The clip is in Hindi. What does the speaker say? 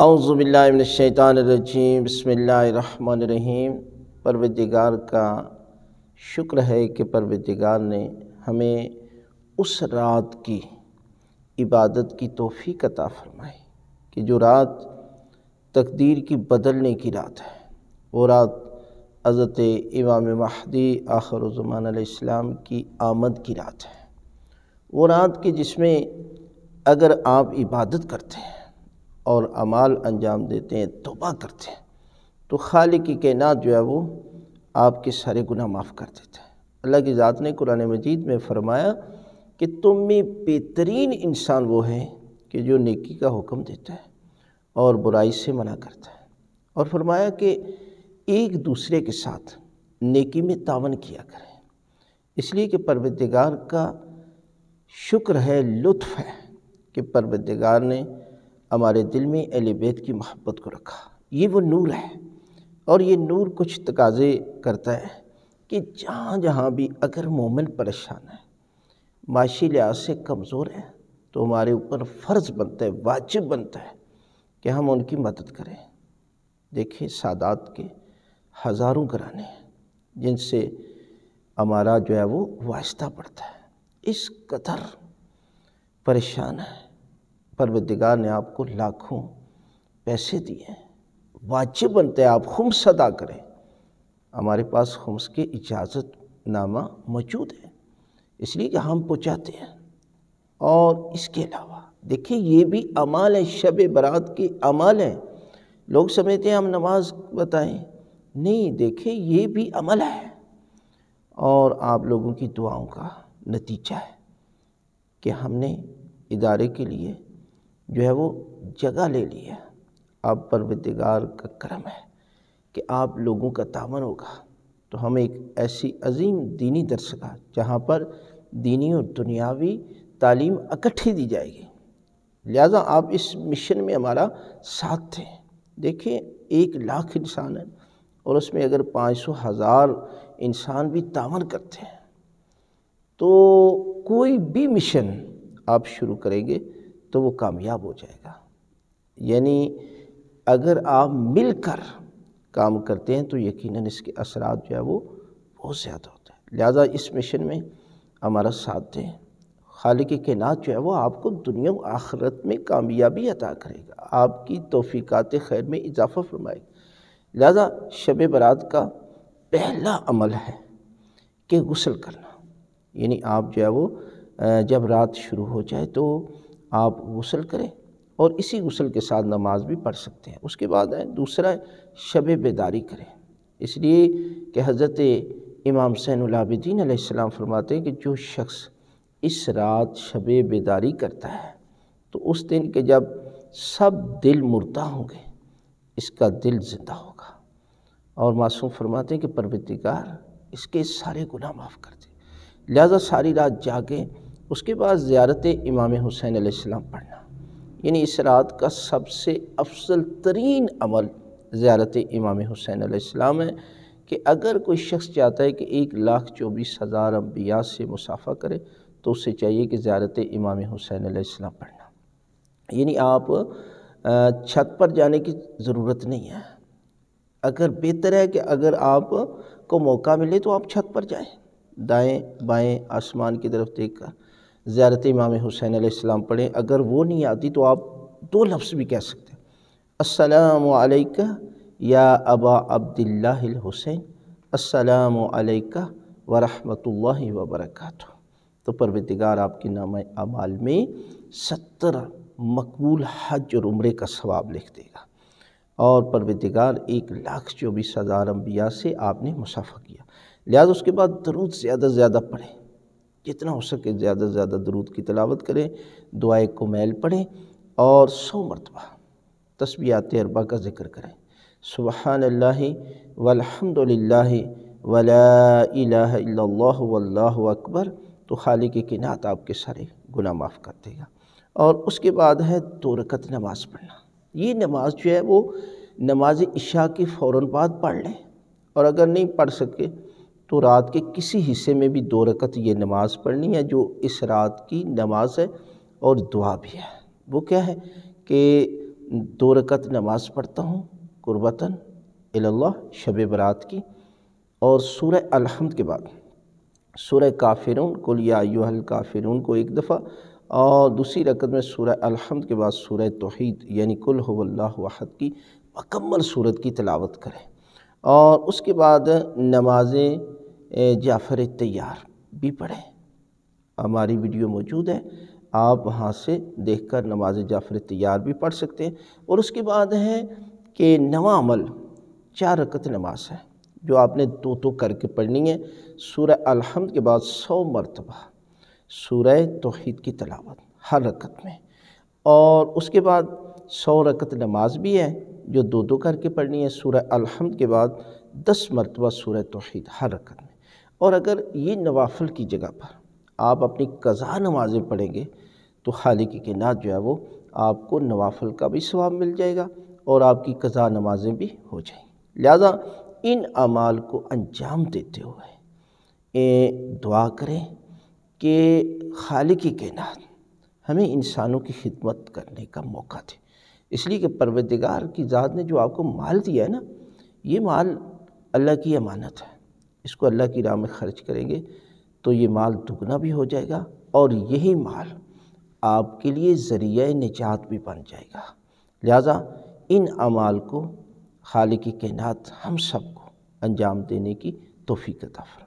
अवज़बिल्लिनशैतानरजीम बसमीम परवदिगार का शुक्र है कि परवदिगार ने हमें उस रात की इबादत की तोहफ़ी कता फरमाई कि जो रात तकदीर की बदलने की रात है वो रात हज़रत इमाम महदी आखर इस्लाम की आमद की रात है वो रात की जिसमें अगर आप इबादत करते हैं और अमाल अंजाम देते हैं तोबा करते हैं तो खाली की कैनात जो है वो आपके सारे गुना माफ़ कर देते हैं अल्लाह की ज़ात ने कुरान मजीद में फ़रमाया कि तुम में बेहतरीन इंसान वो है कि जो नेकी का हुक्म देता है और बुराई से मना करता है और फरमाया कि एक दूसरे के साथ नेकी में तावन किया करें इसलिए कि परवदगार का शुक्र है लुत्फ़ है कि परवदगार ने हमारे दिल में अहल बैत की मोहब्बत को रखा ये वो नूर है और ये नूर कुछ तकाजे करता है कि जहाँ जहाँ भी अगर मोमिन परेशान है माशी लिहाज से कमज़ोर है तो हमारे ऊपर फ़र्ज़ बनता है वाजिब बनता है कि हम उनकी मदद करें देखिए सादात के हज़ारों घराने हैं जिनसे हमारा जो है वो वास्ता पड़ता है इस कदर परेशान है परवदिगार ने आपको लाखों पैसे दिए हैं वाजिब बनते हैं आप खुम्स अदा करें हमारे पास खुम्स के इजाज़त नामा मौजूद है इसलिए कि हम पहुँचाते हैं और इसके अलावा देखिए ये भी अमाल है शब बरात के अमाल हैं लोग समझते हैं हम नमाज बताएं नहीं देखें ये भी अमल है और आप लोगों की दुआओं का नतीजा है कि हमने इदारे के लिए जो है वो जगह ले ली है आप परवरदिगार का करम है कि आप लोगों का तावन होगा तो हम एक ऐसी अजीम दीनी दरसगा जहाँ पर दीनी और दुनियावी तालीम इकट्ठी दी जाएगी लिहाजा आप इस मिशन में हमारा साथ थे देखिए एक लाख इंसान है और उसमें अगर पाँच सौ हज़ार इंसान भी तावन करते हैं तो कोई भी मिशन आप शुरू करेंगे तो वो कामयाब हो जाएगा यानी अगर आप मिलकर काम करते हैं तो यकीनन इसके असरात जो है वो बहुत ज़्यादा होते हैं लिहाजा इस मिशन में हमारा साथ दें खालिक नाथ जो है वो आपको दुनिया व आखरत में कामयाबी अता करेगा आपकी तोफ़ीक़ात खैर में इजाफ़ा फरमाएगा लिहाजा शब बरात का पहला अमल है कि गसल करना यानी आप जो है वो जब रात शुरू हो जाए तो आप गसल करें और इसी गसल के साथ नमाज भी पढ़ सकते हैं उसके बाद है दूसरा शब बेदारी करें इसलिए कि हज़रत इमाम सैनलाबिदीन आसमाम फरमाते हैं कि जो शख्स इस रात शब बेदारी करता है तो उस दिन के जब सब दिल मुर्दा होंगे इसका दिल ज़िंदा होगा और मासूम फरमाते हैं कि परवतिकार इसके सारे गुना माफ़ कर दे लिहाजा सारी रात जागें उसके बाद ज़्यारत इमाम हुसैन आसमाम पढ़ना यानी इस रात का सबसे अफसल तरीन अमल ज़्यारत इमाम हुसैन आसमाम है कि अगर कोई शख्स चाहता है कि एक लाख चौबीस हज़ार अम्बिया से मुसाफा करे तो उसे चाहिए कि ज़्यारत इमाम हुसैन आसमाम पढ़ना यानी आप छत पर जाने की ज़रूरत नहीं है अगर बेहतर है कि अगर आप को मौका मिले तो आप छत पर जाएँ दाएँ बाएँ आसमान की तरफ देख कर ज़्यारत इमाम हुसैन आसमाम पढ़ें अगर वो नहीं आती तो आप दो लफ्ज़ भी कह सकते हैं असलक या अबा अब्दुल्लाहुसैन असलक वरहमतुल्ला वबरक तो परवरदिगार आपके नाम अमाल में सत्तर मकबूल हज और उम्र का सवाब लिख देगा और परवरदिगार एक लाख चौबीस हज़ार अम्बिया से आपने मुसाफ़ा किया लिहाजा उसके बाद दरूद ज़्यादा से ज़्यादा पढ़ें जितना हो सके ज़्यादा से ज़्यादा दरूद की तलावत करें दुआए मैल पढ़ें और सौ मरतबा तस्बियात अरबा का ज़िक्र करें सुबहान अल्लाह वलहमदिल्ला वला वल्लाह अकबर तो खाली के किनात आपके सारे गुना माफ़ कर देगा और उसके बाद है दो रकत नमाज़ पढ़ना ये नमाज़ जो है वो नमाज इशा के फ़ौर बाद पढ़ लें और अगर नहीं पढ़ सके तो रात के किसी हिस्से में भी दो रकत ये नमाज़ पढ़नी है जो इस रात की नमाज है और दुआ भी है वो क्या है कि दो रकत नमाज़ पढ़ता हूँ कुर्बतन अल्लाह शब बरात की और सूर्य अलहमद के बाद सूर्य काफिरून कुल लिया यूहल काफिरून को एक दफ़ा और दूसरी रकत में सूर्य अलहमद के बाद सूर्य तोहद यानी कुल होल्लाहद की मकम्मल सूरत की तलावत करें और उसके बाद नमाज़ें जाफ़र तैयार भी पढ़ें हमारी वीडियो मौजूद है आप वहाँ से देखकर नमाज जाफ़र तैयार भी पढ़ सकते हैं और उसके बाद है कि नवा अमल चार रकत नमाज है जो आपने दो तो करके पढ़नी है सूर्य अलहमद के बाद सौ मरतबा सूर्य तोहद की तलावत हर रकत में और उसके बाद सौ रकत नमाज भी है जो दो दो तो करके पढ़नी है सूर्य अलहमद के बाद दस मरतबा सूर्य तोहद हर रकत में और अगर ये नवाफल की जगह पर आप अपनी कज़ा नमाज़ें पढ़ेंगे तो खालिकी के नाथ जो है वो आपको नवाफल का भी स्वाब मिल जाएगा और आपकी कज़ा नमाज़ें भी हो जाएंगी लिहाजा इन अमाल को अंजाम देते हुए ए, दुआ करें कि खालिकी के नात हमें इंसानों की खिदमत करने का मौका दे इसलिए कि परवदगार की ज़ात ने जो आपको माल दिया है ना ये माल अल्लाह की अमानत है इसको अल्लाह की राह में खर्च करेंगे तो ये माल दुगना भी हो जाएगा और यही माल आपके लिए ज़रिया निजात भी बन जाएगा लिहाजा इन अमाल को खालिक की कैनात हम सबको अंजाम देने की तोफ़ी का